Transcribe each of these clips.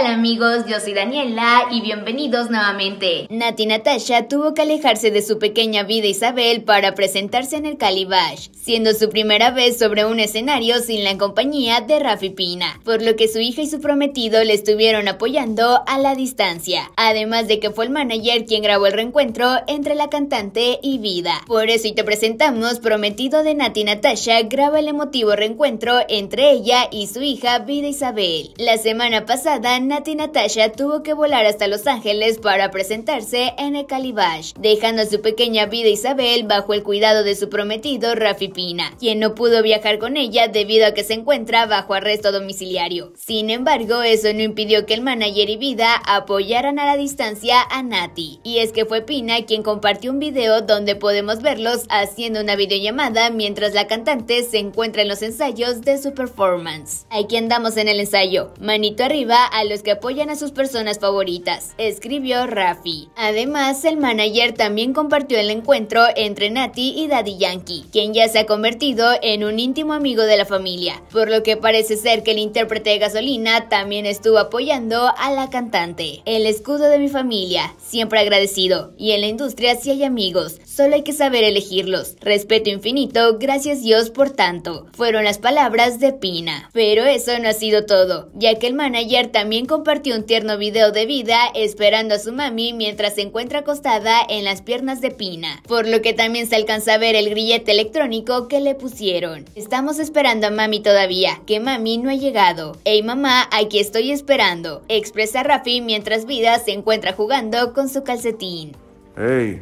¡Hola amigos? Yo soy Daniela y bienvenidos nuevamente. Nati Natasha tuvo que alejarse de su pequeña vida Isabel para presentarse en el Calibash, siendo su primera vez sobre un escenario sin la compañía de Rafi Pina, por lo que su hija y su prometido le estuvieron apoyando a la distancia, además de que fue el manager quien grabó el reencuentro entre la cantante y vida. Por eso y te presentamos Prometido de Nati Natasha graba el emotivo reencuentro entre ella y su hija Vida Isabel. La semana pasada Nati Natasha tuvo que volar hasta Los Ángeles para presentarse en el Calibash, dejando a su pequeña vida Isabel bajo el cuidado de su prometido Rafi Pina, quien no pudo viajar con ella debido a que se encuentra bajo arresto domiciliario. Sin embargo, eso no impidió que el manager y vida apoyaran a la distancia a Nati, y es que fue Pina quien compartió un video donde podemos verlos haciendo una videollamada mientras la cantante se encuentra en los ensayos de su performance. Aquí andamos en el ensayo, manito arriba a que apoyan a sus personas favoritas, escribió Rafi. Además, el manager también compartió el encuentro entre Nati y Daddy Yankee, quien ya se ha convertido en un íntimo amigo de la familia, por lo que parece ser que el intérprete de gasolina también estuvo apoyando a la cantante. El escudo de mi familia, siempre agradecido, y en la industria sí hay amigos, solo hay que saber elegirlos. Respeto infinito, gracias Dios por tanto, fueron las palabras de Pina. Pero eso no ha sido todo, ya que el manager también también compartió un tierno video de vida esperando a su mami mientras se encuentra acostada en las piernas de Pina, por lo que también se alcanza a ver el grillete electrónico que le pusieron. Estamos esperando a mami todavía, que mami no ha llegado. Hey mamá, aquí estoy esperando, expresa Rafi mientras Vida se encuentra jugando con su calcetín. Hey,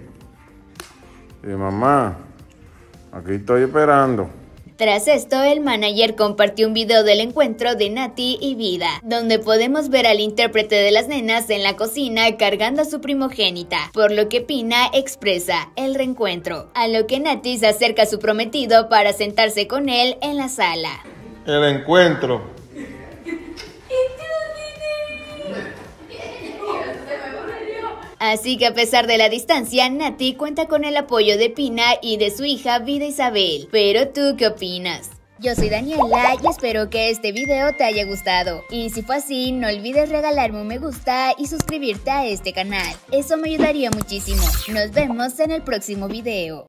hey mamá, aquí estoy esperando. Tras esto, el manager compartió un video del encuentro de Nati y Vida, donde podemos ver al intérprete de las nenas en la cocina cargando a su primogénita, por lo que Pina expresa el reencuentro, a lo que Nati se acerca a su prometido para sentarse con él en la sala. El encuentro Así que a pesar de la distancia, Nati cuenta con el apoyo de Pina y de su hija Vida Isabel. Pero tú, ¿qué opinas? Yo soy Daniela y espero que este video te haya gustado. Y si fue así, no olvides regalarme un me gusta y suscribirte a este canal. Eso me ayudaría muchísimo. Nos vemos en el próximo video.